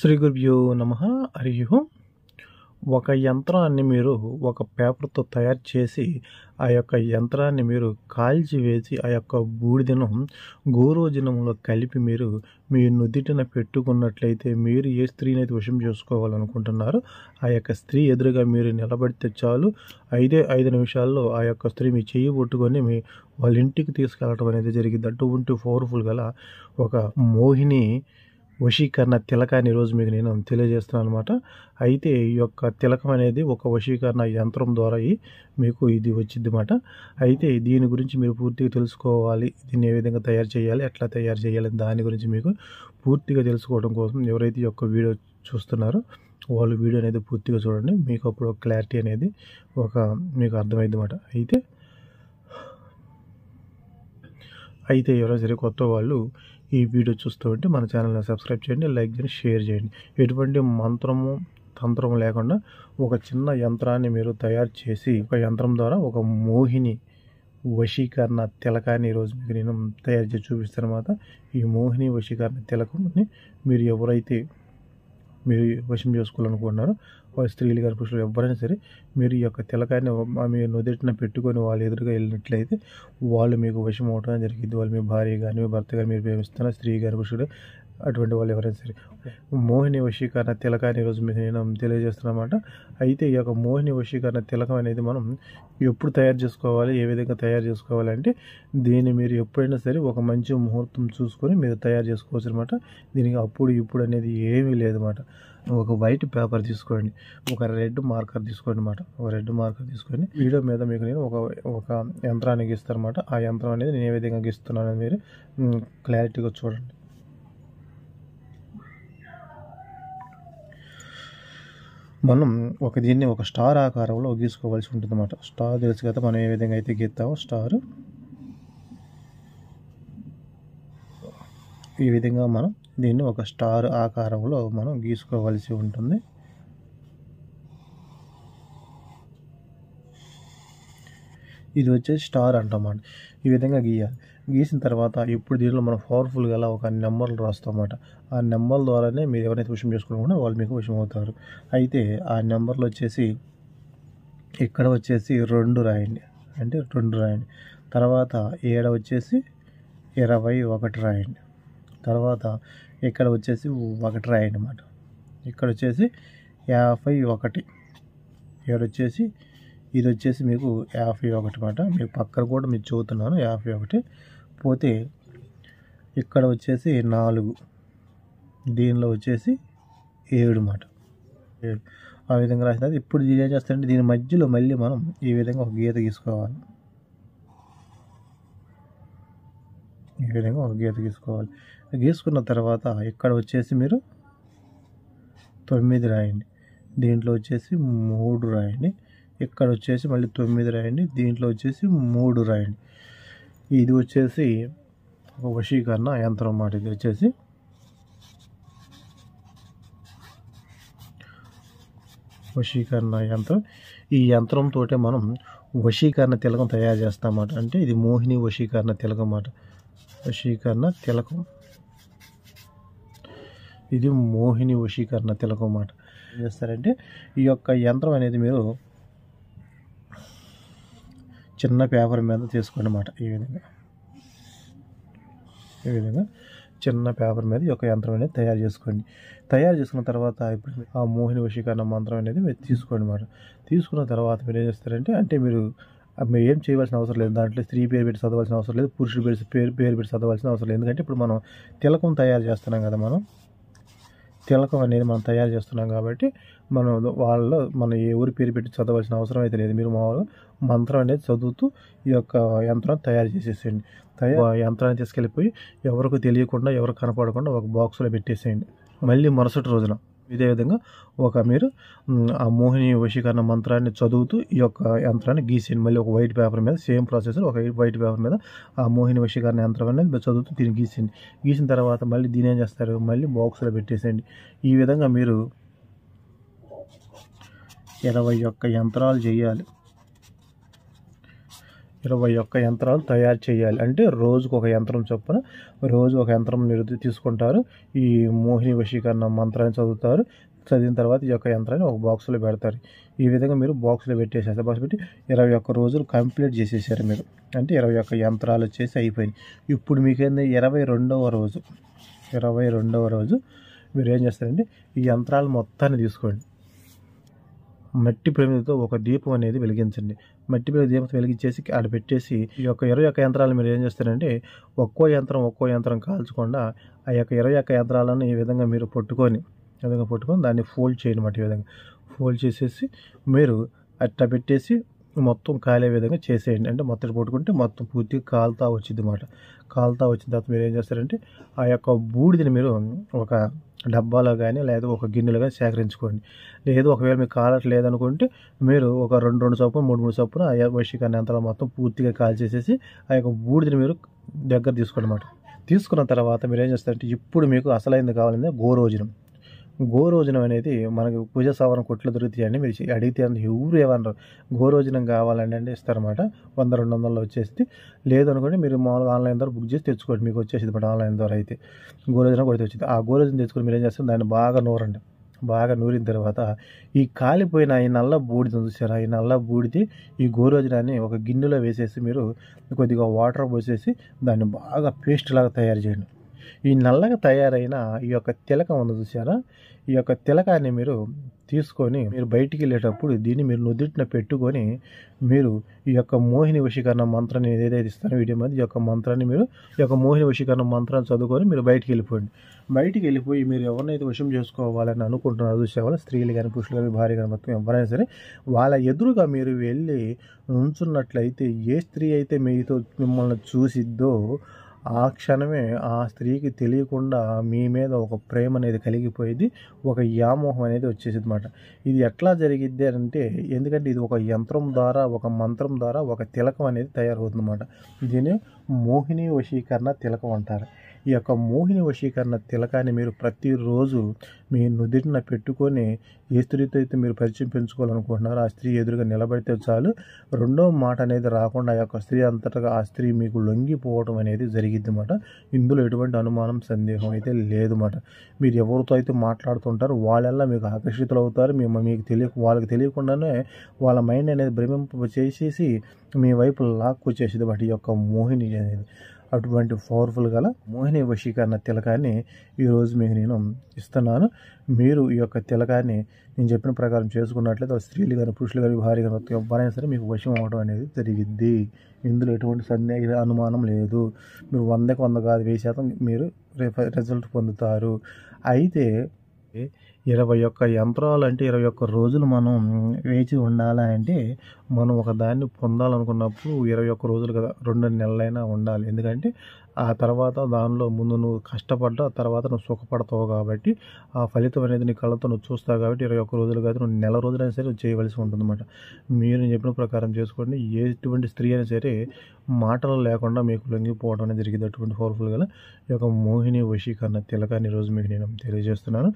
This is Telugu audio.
శ్రీ గురుభ్యో నమ హరి ఒక యంత్రాన్ని మీరు ఒక పేపర్తో తయారు చేసి ఆ యొక్క యంత్రాన్ని మీరు కాల్చి వేసి ఆ యొక్క బూడిదను గోరోజనంలో కలిపి మీరు మీ నుదిటిన పెట్టుకున్నట్లయితే మీరు ఏ స్త్రీని అయితే విషం చేసుకోవాలనుకుంటున్నారో ఆ యొక్క స్త్రీ ఎదురుగా మీరు నిలబడితే చాలు ఐదే ఐదు నిమిషాల్లో ఆ యొక్క స్త్రీ మీ చేయి పట్టుకొని మీ వాళ్ళ ఇంటికి తీసుకెళ్ళడం అనేది జరిగింది అటువంటి పవర్ఫుల్ గల ఒక మోహిని వశీకరణ తిలకాన్ని ఈరోజు మీకు నేను తెలియజేస్తున్నాను అనమాట అయితే ఈ యొక్క తిలకం అనేది ఒక వశీకరణ యంత్రం ద్వారా మీకు ఇది వచ్చింది అనమాట అయితే దీని గురించి మీరు పూర్తిగా తెలుసుకోవాలి దీన్ని ఏ విధంగా తయారు చేయాలి ఎట్లా తయారు చేయాలి దాని గురించి మీకు పూర్తిగా తెలుసుకోవడం కోసం ఎవరైతే ఈ యొక్క వీడియో చూస్తున్నారో వాళ్ళు వీడియో అనేది పూర్తిగా చూడండి మీకు అప్పుడు క్లారిటీ అనేది ఒక మీకు అర్థమైంది అనమాట అయితే అయితే ఎవరైనా సరే కొత్త వాళ్ళు ఈ వీడియో చూస్తూ ఉంటే మన ఛానల్ని సబ్స్క్రైబ్ చేయండి లైక్ చేయండి షేర్ చేయండి ఎటువంటి మంత్రము తంత్రం లేకుండా ఒక చిన్న యంత్రాన్ని మీరు తయారు చేసి ఒక యంత్రం ద్వారా ఒక మోహిని వశీకరణ తిలకాన్ని ఈరోజు మీకు నేను తయారు చేసి చూపిస్తాను అన్నమాట ఈ మోహిని వశీకరణ తిలకంని మీరు ఎవరైతే మీరు వశం చేసుకోవాలనుకుంటున్నారు వాళ్ళు స్త్రీలు కానీ పురుషులు ఎవరైనా సరే మీరు ఈ యొక్క తిలకాయని మీ నుదుటిన పెట్టుకొని వాళ్ళు ఎదురుగా వెళ్ళినట్లయితే వాళ్ళు మీకు వశం అవడం జరిగింది వాళ్ళు మీ భార్య కానీ మీ భర్త కానీ మీరు ప్రేమిస్తున్న స్త్రీ కానీ పురుషుడు అటువంటి వాళ్ళు ఎవరైనా సరే మోహిని వశీకరణ తిలక అని ఈరోజు మీకు నేను తెలియజేస్తున్నమాట అయితే ఈ యొక్క మోహిని వశీకరణ తిలకం అనేది మనం ఎప్పుడు తయారు చేసుకోవాలి ఏ విధంగా తయారు చేసుకోవాలి అంటే దీన్ని మీరు ఎప్పుడైనా సరే ఒక మంచి ముహూర్తం చూసుకొని మీరు తయారు చేసుకోవచ్చు అనమాట దీనికి అప్పుడు ఇప్పుడు అనేది ఏమీ లేదన్నమాట ఒక వైట్ పేపర్ తీసుకోండి ఒక రెడ్ మార్కర్ తీసుకోండి అనమాట ఒక రెడ్ మార్కర్ తీసుకొని వీడియో మీద మీకు నేను ఒక ఒక యంత్రాన్ని గీస్తాను అనమాట ఆ యంత్రం అనేది నేను ఏ విధంగా గీస్తున్నానని మీరు క్లారిటీగా చూడండి మనం ఒక దీన్ని ఒక స్టార్ ఆకారంలో గీసుకోవాల్సి ఉంటుంది అన్నమాట స్టార్ తెలుసు కదా మనం ఏ విధంగా అయితే గీస్తామో స్టార్ ఈ విధంగా మనం దీన్ని ఒక స్టార్ ఆకారంలో మనం గీసుకోవాల్సి ఉంటుంది ఇది వచ్చేసి స్టార్ అంటమాట ఈ విధంగా గీయాలి గీసిన తర్వాత ఇప్పుడు దీనిలో మనం పవర్ఫుల్గా ఒక నెంబర్లు రాస్తామన్నమాట ఆ నెంబర్ల ద్వారానే మీరు ఎవరైతే విషయం చేసుకున్నారో వాళ్ళు మీకు విషయం అవుతారు అయితే ఆ నెంబర్లు వచ్చేసి ఇక్కడ వచ్చేసి రెండు రాయండి అంటే రెండు రాయండి తర్వాత ఏడ వచ్చేసి ఇరవై ఒకటి రాయండి తర్వాత ఇక్కడ వచ్చేసి ఒకటి రాయండి అన్నమాట ఇక్కడ వచ్చేసి యాభై ఒకటి ఇక్కడ వచ్చేసి ఇది వచ్చేసి మీకు యాభై ఒకటి మాట మీకు పక్కన కూడా మీరు చూస్తున్నాను యాభై ఒకటి పోతే ఇక్కడ వచ్చేసి నాలుగు దీనిలో వచ్చేసి ఏడు మాట ఏడు ఆ విధంగా రాసిన ఇప్పుడు దీని ఏం చేస్తారంటే దీని మధ్యలో మళ్ళీ మనం ఈ విధంగా ఒక గీత తీసుకోవాలి ఈ విధంగా ఒక గీత తీసుకోవాలి గీసుకున్న తర్వాత ఇక్కడ వచ్చేసి మీరు తొమ్మిది రాయండి దీంట్లో వచ్చేసి మూడు రాయండి ఇక్కడ వచ్చేసి మళ్ళీ తొమ్మిది రాయండి దీంట్లో వచ్చేసి మూడు రాయండి ఇది వచ్చేసి ఒక వశీకరణ యంత్రం మాట ఇది వచ్చేసి వశీకరణ యంత్రం ఈ యంత్రంతో మనం వశీకరణ తిలకం తయారు చేస్తామన్నమాట అంటే ఇది మోహిని వశీకరణ తిలకం అన్నమాట వశీకరణ తిలకం ఇది మోహిని వశీకరణ తిలకం అన్నమాట ఏం చేస్తారంటే ఈ యొక్క యంత్రం అనేది మీరు చిన్న పేపర్ మీద తీసుకోండిమాట ఈ విధంగా ఈ విధంగా చిన్న పేపర్ మీద ఈ యొక్క యంత్రం అనేది తయారు చేసుకోండి తయారు చేసుకున్న తర్వాత ఇప్పుడు ఆ మోహిని వశీకరణ మంత్రం అనేది మీరు తీసుకోండి మాట తీసుకున్న తర్వాత మీరు ఏం చేస్తారంటే అంటే మీరు మీరు ఏం చేయవలసిన అవసరం లేదు దాంట్లో స్త్రీ పేరు పెట్టి చదవాల్సిన అవసరం లేదు పురుషుడు పేరు పేరు పేరు పెట్టి చదవాల్సిన అవసరం లేదు ఎందుకంటే ఇప్పుడు మనం తిలకం తయారు చేస్తున్నాం కదా మనం తిలకం అనేది మనం తయారు చేస్తున్నాం కాబట్టి మనం వాళ్ళు మనం ఏ ఊరి పేరు పెట్టి చదవాల్సిన అవసరం అయితే లేదు మీరు మామూలుగా మంత్రం అనేది చదువుతూ ఈ యొక్క యంత్రం తయారు చేసేసేయండి యంత్రాన్ని తీసుకెళ్ళిపోయి ఎవరికి తెలియకుండా ఎవరు కనపడకుండా ఒక బాక్స్లో పెట్టేసేయండి మళ్ళీ మరుసటి రోజున ఇదేవిధంగా ఒక మీరు ఆ మోహిని వశీకరణ మంత్రాన్ని చదువుతూ ఈ యొక్క యంత్రాన్ని గీసేయండి మళ్ళీ ఒక వైట్ పేపర్ మీద సేమ్ ప్రాసెస్ ఒక వైట్ పేపర్ మీద ఆ మోహిని వశీకరణ యంత్రం అనేది చదువుతూ దీన్ని గీసేయండి గీసిన తర్వాత మళ్ళీ దీని ఏం చేస్తారు మళ్ళీ బాక్స్లో పెట్టేసేయండి ఈ విధంగా మీరు ఇరవై ఒక్క యంత్రాలు చేయాలి ఇరవై ఒక్క యంత్రాలు తయారు చేయాలి అంటే రోజుకు ఒక యంత్రం చొప్పున రోజు ఒక యంత్రం మీరు తీసుకుంటారు ఈ మోహిని వశీకరణ మంత్రాన్ని చదువుతారు చదివిన తర్వాత ఈ యొక్క యంత్రాన్ని ఒక బాక్స్లో పెడతారు ఈ విధంగా మీరు బాక్స్లో పెట్టేసేస్తారు బాక్స్ పెట్టి ఇరవై ఒక్క రోజులు కంప్లీట్ చేసేసారు మీరు అంటే ఇరవై ఒక్క యంత్రాలు వచ్చేసి అయిపోయినాయి ఇప్పుడు మీకేంది ఇరవై రెండవ రోజు ఇరవై రెండవ రోజు మీరు ఏం చేస్తారంటే ఈ యంత్రాలు మొత్తాన్ని తీసుకోండి మట్టి ప్రమిదతో ఒక దీపం అనేది వెలిగించండి మట్టి మీద దీపం వెలిగించేసి ఆడ పెట్టేసి ఈ యొక్క ఇరవై యొక్క యంత్రాలు మీరు ఏం చేస్తారంటే ఒక్కో యంత్రం ఒక్కో యంత్రం కాల్చకుండా ఆ యొక్క ఇరవై యొక్క యంత్రాలను ఈ విధంగా మీరు పట్టుకొని ఈ విధంగా పట్టుకొని దాన్ని ఫోల్డ్ చేయనమాట ఈ విధంగా ఫోల్డ్ చేసేసి మీరు అట్ట పెట్టేసి మొత్తం కాలే విధంగా చేసేయండి అంటే మొత్తం పట్టుకుంటే మొత్తం పూర్తిగా కాలుతా వచ్చింది అనమాట కాలుతా వచ్చిన తర్వాత మీరు ఏం చేస్తారంటే ఆ యొక్క బూడిదని మీరు ఒక డబ్బాలో కానీ లేదా ఒక గిన్నెలో కానీ సేకరించుకోండి లేదు ఒకవేళ మీకు కాలట్లేదు అనుకుంటే మీరు ఒక రెండు రెండు చొప్పున మూడు మూడు చొప్పున ఆ వశీకరణ యంత్రాలు మొత్తం పూర్తిగా కాల్చేసేసి ఆ యొక్క బూడిదని మీరు దగ్గర తీసుకోండి అన్నమాట తీసుకున్న తర్వాత మీరు ఏం చేస్తారంటే ఇప్పుడు మీకు అసలైంది కావాలంటే గోరోజనం గోరోజనం అనేది మనకి పూజ సావరం కొట్లు దొరుకుతాయి అండి మీరు అడిగితే అంత ఎవరు ఏమన్నారు గోరోజనం కావాలండి అంటే ఇస్తారన్నమాట వంద రెండు వందల్లో వచ్చేసి లేదనుకోండి మీరు మామూలుగా ఆన్లైన్ ద్వారా బుక్ చేసి తెచ్చుకోండి మీకు వచ్చేసింది బట్ ఆన్లైన్ ద్వారా అయితే గోరోజనం కూడా తెచ్చింది ఆ గోరోజనం తెచ్చుకొని మీరు ఏం చేస్తారు దాన్ని బాగా నూరండి బాగా నూరిన తర్వాత ఈ కాలిపోయిన ఈ నల్ల బూడిద చూసారు ఈ నల్ల బూడిది ఈ గోరోజనాన్ని ఒక గిన్నెలో వేసేసి మీరు కొద్దిగా వాటర్ పోసేసి దాన్ని బాగా పేస్ట్ లాగా తయారు చేయండి ఈ నల్లగా తయారైన ఈ యొక్క తిలకం ఉంది చూసారా ఈ యొక్క తిలకాన్ని మీరు తీసుకొని మీరు బయటికి వెళ్ళేటప్పుడు దీన్ని మీరు నుదుటిన పెట్టుకొని మీరు ఈ యొక్క మోహిని వశీకరణ మంత్రాన్ని ఏదైతే ఇస్తారో వీడియో మీద ఈ యొక్క మంత్రాన్ని మీరు ఈ యొక్క మోహిని వశీకరణ మంత్రాన్ని చదువుకొని మీరు బయటికి వెళ్ళిపోండి బయటికి వెళ్ళిపోయి మీరు ఎవరినైతే వశం చేసుకోవాలని అనుకుంటున్నారో చూసేవాళ్ళు స్త్రీలు కానీ పురుషులు కానీ భార్య కానీ మొత్తం ఎవరైనా సరే వాళ్ళ ఎదురుగా మీరు వెళ్ళి నుంచున్నట్లయితే ఏ స్త్రీ అయితే మీతో మిమ్మల్ని చూసిద్దో ఆ క్షణమే ఆ స్త్రీకి తెలియకుండా మీ మీద ఒక ప్రేమ అనేది కలిగిపోయేది ఒక వ్యామోహం అనేది వచ్చేసింది అనమాట ఇది ఎట్లా జరిగిద్ది అంటే ఎందుకంటే ఇది ఒక యంత్రం ద్వారా ఒక మంత్రం ద్వారా ఒక తిలకం అనేది తయారవుతుంది అనమాట దీన్ని మోహిని వశీకరణ తిలకం అంటారు ఈ యొక్క మోహిని వశీకరణ తిలకాన్ని మీరు ప్రతిరోజు మీ నుదిరిన పెట్టుకొని ఏ స్త్రీతో అయితే మీరు పరిచయం పెంచుకోవాలనుకుంటున్నారో ఆ స్త్రీ ఎదురుగా నిలబడితే చాలు రెండో మాట అనేది రాకుండా ఆ యొక్క స్త్రీ అంతటగా ఆ స్త్రీ మీకు లొంగిపోవడం అనేది జరిగిద్ది అన్నమాట ఇందులో ఎటువంటి అనుమానం సందేహం అయితే లేదు మీరు ఎవరితో అయితే మాట్లాడుతుంటారో వాళ్ళెల్లా మీకు ఆకర్షితులు అవుతారు మేము మీకు తెలియ వాళ్ళకి తెలియకుండానే వాళ్ళ మైండ్ అనేది భ్రమింప చేసేసి మీ వైపు లాక్కు లాక్కొచ్చేసేది వాటి యొక్క మోహిని అనేది అటువంటి పవర్ఫుల్ గల మోహిని వశీకరణ తిలకాన్ని ఈరోజు మీకు నేను ఇస్తున్నాను మీరు ఈ యొక్క తిలకాన్ని నేను చెప్పిన ప్రకారం చేసుకున్నట్లయితే స్త్రీలు కానీ పురుషులు కానీ భార్య కానీ ఎవరైనా సరే మీకు వశం అవ్వడం అనేది జరిగిద్ది ఇందులో ఎటువంటి సందేహ అనుమానం లేదు మీరు వందకు వంద కాదు వెయ్యి శాతం మీరు రిజల్ట్ పొందుతారు అయితే ఇరవై ఒక్క యంత్రాలు అంటే ఇరవై ఒక్క రోజులు మనం వేచి ఉండాలంటే మనం ఒక దాన్ని పొందాలనుకున్నప్పుడు ఇరవై ఒక్క రోజులు కదా రెండు నెలలైనా ఉండాలి ఎందుకంటే ఆ తర్వాత దానిలో ముందు నువ్వు కష్టపడ్డ ఆ తర్వాత నువ్వు సుఖపడతావు కాబట్టి ఆ ఫలితం అనేది నీ కళ్ళతో నువ్వు చూస్తావు కాబట్టి ఇరవై ఒక్క రోజులు కాదు నువ్వు నెల రోజులైనా సరే చేయవలసి చేయవలసి ఉంటుందన్నమాట మీరు చెప్పిన ప్రకారం చేసుకోండి ఎటువంటి స్త్రీ అయినా సరే మాటలు లేకుండా మీకు లొంగిపోవడం అనేది జరిగేటటువంటి అటువంటి గల ఈ యొక్క మోహిని వశీకరణ తిలకాన్ని రోజు మీకు నేను తెలియజేస్తున్నాను